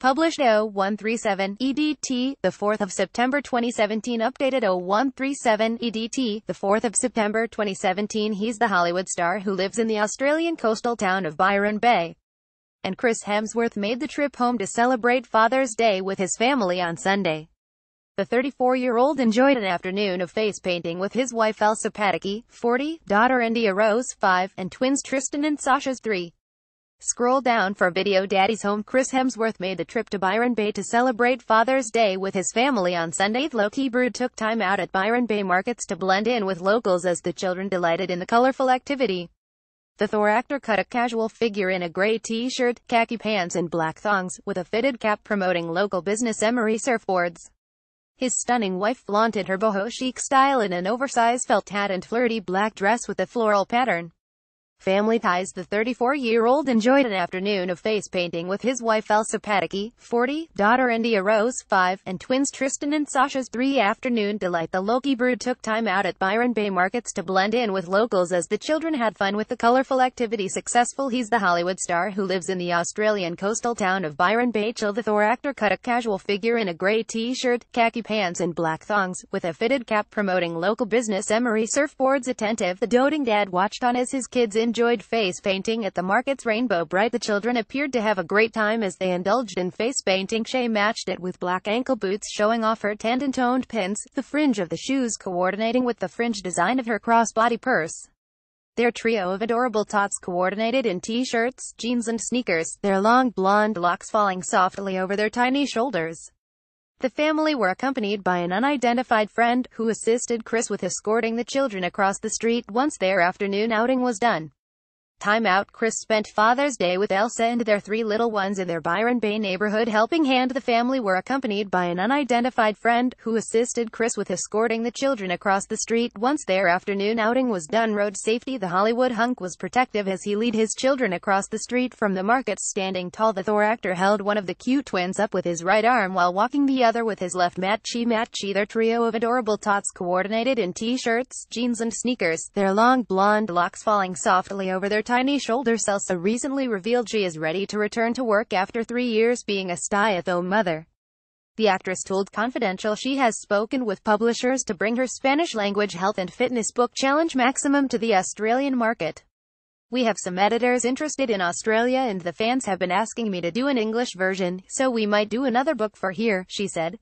Published 0137 EDT, the 4th of September 2017. Updated 0137 EDT, the 4th of September 2017. He's the Hollywood star who lives in the Australian coastal town of Byron Bay. And Chris Hemsworth made the trip home to celebrate Father's Day with his family on Sunday. The 34-year-old enjoyed an afternoon of face painting with his wife Elsa Pataky, 40, daughter India Rose, 5, and twins Tristan and Sasha, 3. Scroll down for video Daddy's Home Chris Hemsworth made the trip to Byron Bay to celebrate Father's Day with his family on Sunday. Loki Brood took time out at Byron Bay markets to blend in with locals as the children delighted in the colorful activity. The Thor actor cut a casual figure in a gray t-shirt, khaki pants and black thongs, with a fitted cap promoting local business Emery surfboards. His stunning wife flaunted her boho chic style in an oversized felt hat and flirty black dress with a floral pattern. Family ties The 34-year-old enjoyed an afternoon of face painting with his wife Elsa Pataky, 40, daughter India Rose, 5, and twins Tristan and Sasha's 3 afternoon delight. The Loki Brood took time out at Byron Bay Markets to blend in with locals as the children had fun with the colorful activity successful. He's the Hollywood star who lives in the Australian coastal town of Byron Bay. Chill the Thor actor cut a casual figure in a grey t-shirt, khaki pants and black thongs, with a fitted cap promoting local business. Emery surfboards attentive. The doting dad watched on as his kids in enjoyed face painting at the market's Rainbow Bright. The children appeared to have a great time as they indulged in face painting. Shay matched it with black ankle boots showing off her tanned and toned pins, the fringe of the shoes coordinating with the fringe design of her crossbody purse. Their trio of adorable tots coordinated in t-shirts, jeans and sneakers, their long blonde locks falling softly over their tiny shoulders. The family were accompanied by an unidentified friend, who assisted Chris with escorting the children across the street once their afternoon outing was done. Time out Chris spent Father's Day with Elsa and their three little ones in their Byron Bay neighborhood helping hand the family were accompanied by an unidentified friend, who assisted Chris with escorting the children across the street. Once their afternoon outing was done road safety the Hollywood hunk was protective as he lead his children across the street from the market standing tall the Thor actor held one of the cute twins up with his right arm while walking the other with his left matchy matchy their trio of adorable tots coordinated in t-shirts, jeans and sneakers, their long blonde locks falling softly over their tiny shoulder Celsa recently revealed she is ready to return to work after three years being a stay-at-home mother. The actress told Confidential she has spoken with publishers to bring her Spanish-language health and fitness book Challenge Maximum to the Australian market. We have some editors interested in Australia and the fans have been asking me to do an English version, so we might do another book for here, she said.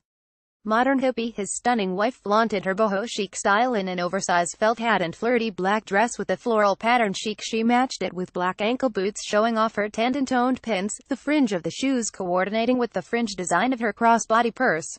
Modern hippie, his stunning wife flaunted her boho chic style in an oversized felt hat and flirty black dress with a floral pattern chic. She matched it with black ankle boots showing off her tanned toned pins, the fringe of the shoes coordinating with the fringe design of her crossbody purse.